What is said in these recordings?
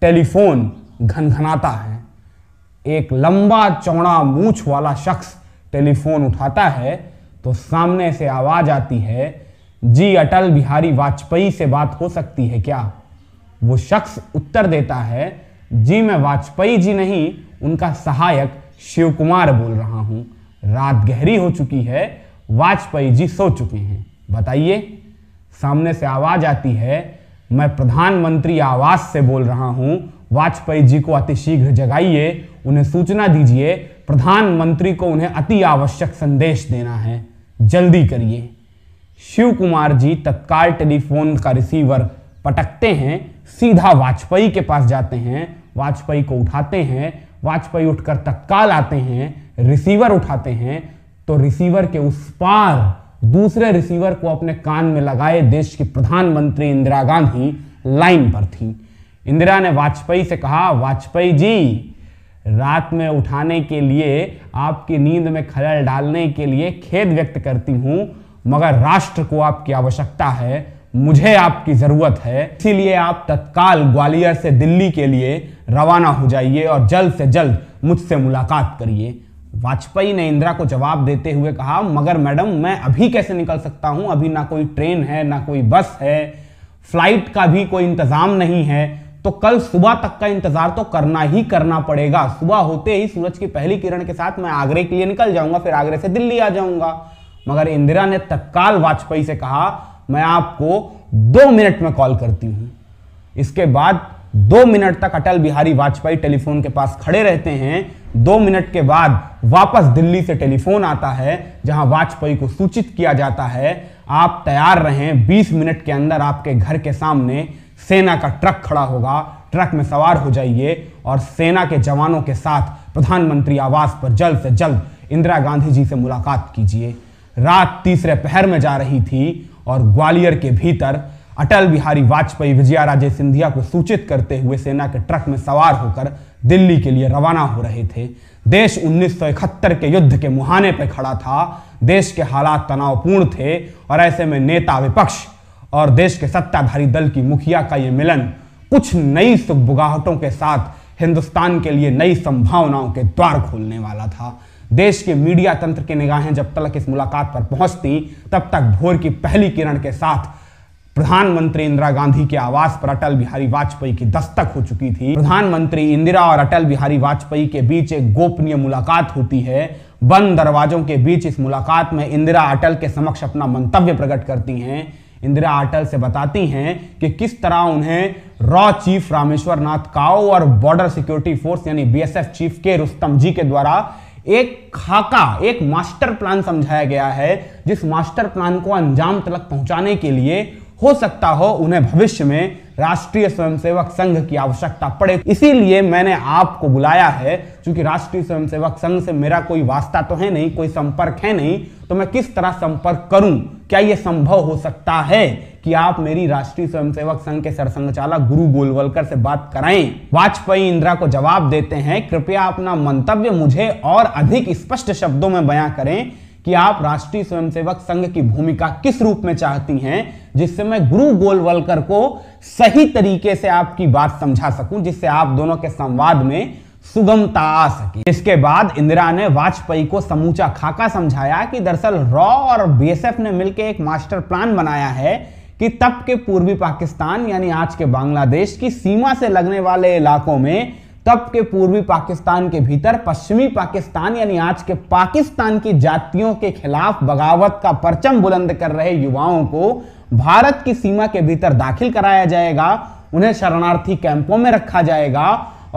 telephone घनघनाता है एक लंबा चौड़ा मूछ वाला शख्स टेलीफोन उठाता है तो सामने से आवाज़ आती है जी अटल बिहारी वाजपेयी से बात हो सकती है क्या वो शख्स उत्तर देता है जी मैं वाजपेयी जी नहीं उनका सहायक शिव कुमार बोल रहा हूँ रात गहरी हो चुकी है वाजपेयी जी सो चुके हैं बताइए सामने से आवाज़ आती है मैं प्रधानमंत्री आवास से बोल रहा हूं वाजपेयी जी को अतिशीघ्र जगाइए उन्हें सूचना दीजिए प्रधानमंत्री को उन्हें अति आवश्यक संदेश देना है जल्दी करिए शिव कुमार जी तत्काल टेलीफोन का रिसीवर पटकते हैं सीधा वाजपेयी के पास जाते हैं वाजपेयी को उठाते हैं वाजपेयी उठकर तत्काल आते हैं रिसीवर उठाते हैं तो रिसीवर के उस पार दूसरे रिसीवर को अपने कान में लगाए देश की प्रधानमंत्री इंदिरा गांधी लाइन पर थी इंदिरा ने वाजपेयी से कहा वाजपेयी जी रात में उठाने के लिए आपकी नींद में खलल डालने के लिए खेद व्यक्त करती हूं मगर राष्ट्र को आपकी आवश्यकता है मुझे आपकी ज़रूरत है इसीलिए आप तत्काल ग्वालियर से दिल्ली के लिए रवाना हो जाइए और जल्द से जल्द मुझसे मुलाकात करिए वाजपेयी ने इंदिरा को जवाब देते हुए कहा मगर मैडम मैं अभी कैसे निकल सकता हूं अभी ना कोई ट्रेन है ना कोई बस है फ्लाइट का भी कोई इंतजाम नहीं है तो कल सुबह तक का इंतजार तो करना ही करना पड़ेगा सुबह होते ही सूरज की पहली किरण के साथ मैं आगरे के लिए निकल जाऊंगा फिर आगरे से दिल्ली आ जाऊंगा मगर इंदिरा ने तत्काल वाजपेयी से कहा मैं आपको दो मिनट में कॉल करती हूं इसके बाद दो मिनट तक अटल बिहारी वाजपेयी टेलीफोन के पास खड़े रहते हैं दो मिनट के बाद वापस दिल्ली से टेलीफोन आता है जहां वाजपेयी को सूचित किया जाता है आप तैयार रहें 20 मिनट के अंदर आपके घर के सामने सेना का ट्रक खड़ा होगा ट्रक में सवार हो जाइए और सेना के जवानों के साथ प्रधानमंत्री आवास पर जल्द से जल्द इंदिरा गांधी जी से मुलाकात कीजिए रात तीसरे पहर में जा रही थी और ग्वालियर के भीतर अटल बिहारी वाजपेयी विजया राजे सिंधिया को सूचित करते हुए सेना के ट्रक में सवार होकर दिल्ली के लिए रवाना हो रहे थे देश उन्नीस के युद्ध के मुहाने पर खड़ा था देश के हालात तनावपूर्ण थे और ऐसे में नेता विपक्ष और देश के सत्ताधारी दल की मुखिया का ये मिलन कुछ नई सुखबुगाहटों के साथ हिंदुस्तान के लिए नई संभावनाओं के द्वार खोलने वाला था देश के मीडिया तंत्र की निगाहें जब तक इस मुलाकात पर पहुंचती तब तक भोर की पहली किरण के साथ प्रधानमंत्री इंदिरा गांधी के आवास पर अटल बिहारी वाजपेयी की दस्तक हो चुकी थी प्रधानमंत्री इंदिरा और अटल बिहारी वाजपेयी के बीच एक गोपनीय मुलाकात होती है बंद दरवाजों के बीच इस मुलाकात में इंदिरा अटल के समक्ष अपना मंतव्य प्रकट करती हैं इंदिरा अटल से बताती हैं कि किस तरह उन्हें रॉ चीफ रामेश्वर नाथ काओ और बॉर्डर सिक्योरिटी फोर्स यानी बीएसएफ चीफ के रुस्तम जी के द्वारा एक खाका एक मास्टर प्लान समझाया गया है जिस मास्टर प्लान को अंजाम तक पहुंचाने के लिए हो सकता हो उन्हें भविष्य में राष्ट्रीय स्वयंसेवक संघ की आवश्यकता पड़े इसीलिए मैंने आपको बुलाया है क्योंकि राष्ट्रीय स्वयंसेवक संघ से मेरा कोई वास्ता तो है नहीं कोई संपर्क है नहीं तो मैं किस तरह संपर्क करूं क्या यह संभव हो सकता है कि आप मेरी राष्ट्रीय स्वयंसेवक संघ के सरसंघचालक गुरु गोलवलकर से बात कराएं वाजपेयी इंदिरा को जवाब देते हैं कृपया अपना मंतव्य मुझे और अधिक स्पष्ट शब्दों में बयां करें कि आप राष्ट्रीय स्वयंसेवक संघ की भूमिका किस रूप में चाहती हैं जिससे मैं गुरु गोलवलकर को सही तरीके से आपकी बात समझा सकूं जिससे आप दोनों के संवाद में सुगमता आ सके इसके बाद इंदिरा ने वाजपेयी को समूचा खाका समझाया कि दरअसल रॉ और बीएसएफ ने मिलकर एक मास्टर प्लान बनाया है कि तब के पूर्वी पाकिस्तान यानी आज के बांग्लादेश की सीमा से लगने वाले इलाकों में तब के पूर्वी पाकिस्तान के भीतर पश्चिमी पाकिस्तान यानी आज के पाकिस्तान की जातियों के खिलाफ बगावत का परचम बुलंद कर रहे युवाओं को भारत की सीमा के भीतर दाखिल कराया जाएगा उन्हें शरणार्थी कैंपों में रखा जाएगा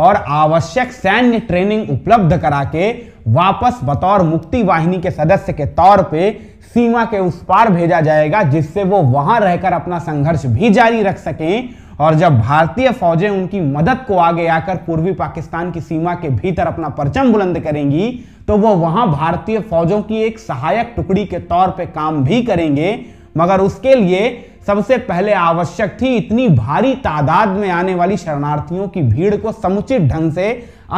और आवश्यक सैन्य ट्रेनिंग उपलब्ध करा के वापस बतौर मुक्ति वाहिनी के सदस्य के तौर पे सीमा के उस पार भेजा जाएगा जिससे वो वहां रहकर अपना संघर्ष भी जारी रख सकें और जब भारतीय फौजें उनकी मदद को आगे आकर पूर्वी पाकिस्तान की सीमा के भीतर अपना परचम बुलंद करेंगी तो वो वहां भारतीय फौजों की एक सहायक टुकड़ी के तौर पे काम भी करेंगे मगर उसके लिए सबसे पहले आवश्यक थी इतनी भारी तादाद में आने वाली शरणार्थियों की भीड़ को समुचित ढंग से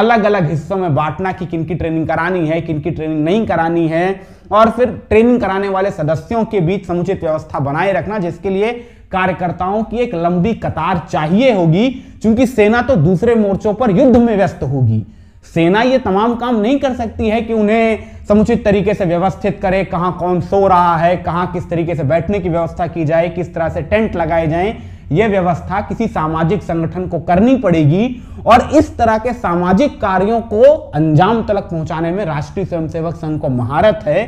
अलग अलग हिस्सों में बांटना कि किनकी ट्रेनिंग करानी है किनकी ट्रेनिंग नहीं करानी है और फिर ट्रेनिंग कराने वाले सदस्यों के बीच समुचित व्यवस्था बनाए रखना जिसके लिए कार्यकर्ताओं की एक लंबी कतार चाहिए होगी क्योंकि सेना तो दूसरे मोर्चों पर युद्ध में व्यस्त होगी सेना ये तमाम काम नहीं कर सकती है कि उन्हें समुचित तरीके से व्यवस्थित करे कहां कौन सो रहा है कहां किस तरीके से बैठने की व्यवस्था की जाए किस तरह से टेंट लगाए जाएं यह व्यवस्था किसी सामाजिक संगठन को करनी पड़ेगी और इस तरह के सामाजिक कार्यों को अंजाम तक पहुंचाने में राष्ट्रीय स्वयंसेवक संघ को महारत है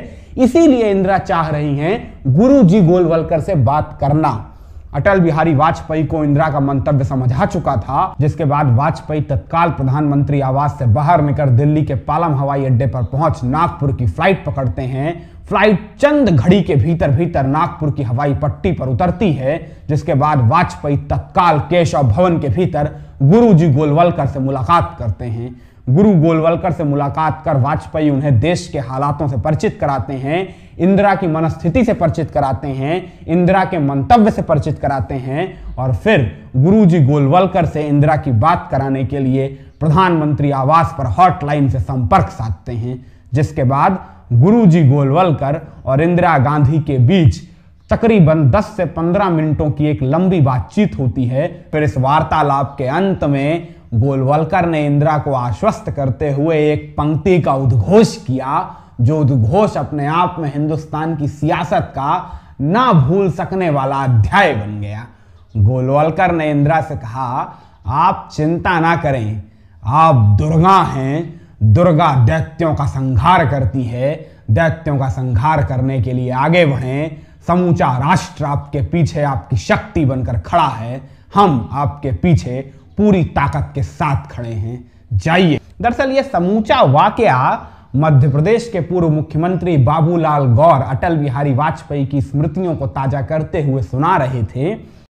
इसीलिए इंदिरा चाह रही हैं गुरु जी गोलवलकर से बात करना अटल बिहारी वाजपेयी को इंदिरा का मंतव्य समझा चुका था जिसके बाद वाजपेयी तत्काल प्रधानमंत्री आवास से बाहर निकल दिल्ली के पालम हवाई अड्डे पर पहुंच नागपुर की फ्लाइट पकड़ते हैं फ्लाइट चंद घड़ी के भीतर भीतर नागपुर की हवाई पट्टी पर उतरती है जिसके बाद वाजपेयी तत्काल केशव भवन के भीतर गुरुजी गोलवलकर से मुलाकात करते हैं गुरु गोलवलकर से मुलाकात कर वाजपेयी उन्हें देश के हालातों से परिचित कराते हैं इंदिरा की मनस्थिति से परिचित कराते हैं इंदिरा के मंतव्य से परिचित कराते हैं और फिर गुरुजी गोलवलकर से इंदिरा की बात कराने के लिए प्रधानमंत्री आवास पर हॉटलाइन से संपर्क साधते हैं जिसके बाद गुरुजी गोलवलकर और इंदिरा गांधी के बीच तकरीबन 10 से 15 मिनटों की एक लंबी बातचीत होती है फिर इस वार्तालाप के अंत में गोलवलकर ने इंदिरा को आश्वस्त करते हुए एक पंक्ति का उद्घोष किया जो उद्घोष अपने आप में हिंदुस्तान की सियासत का ना भूल सकने वाला अध्याय बन गया गोलवलकर ने इंदिरा से कहा आप चिंता ना करें आप दुर्गा हैं दुर्गा दैत्यों का संहार करती है दैत्यों का संहार करने के लिए आगे बढ़ें समूचा राष्ट्र आपके पीछे आपकी शक्ति बनकर खड़ा है हम आपके पीछे पूरी ताकत के साथ खड़े हैं जाइए दरअसल ये समूचा वाकया मध्य प्रदेश के पूर्व मुख्यमंत्री बाबूलाल गौर अटल बिहारी वाजपेयी की स्मृतियों को ताजा करते हुए सुना रहे थे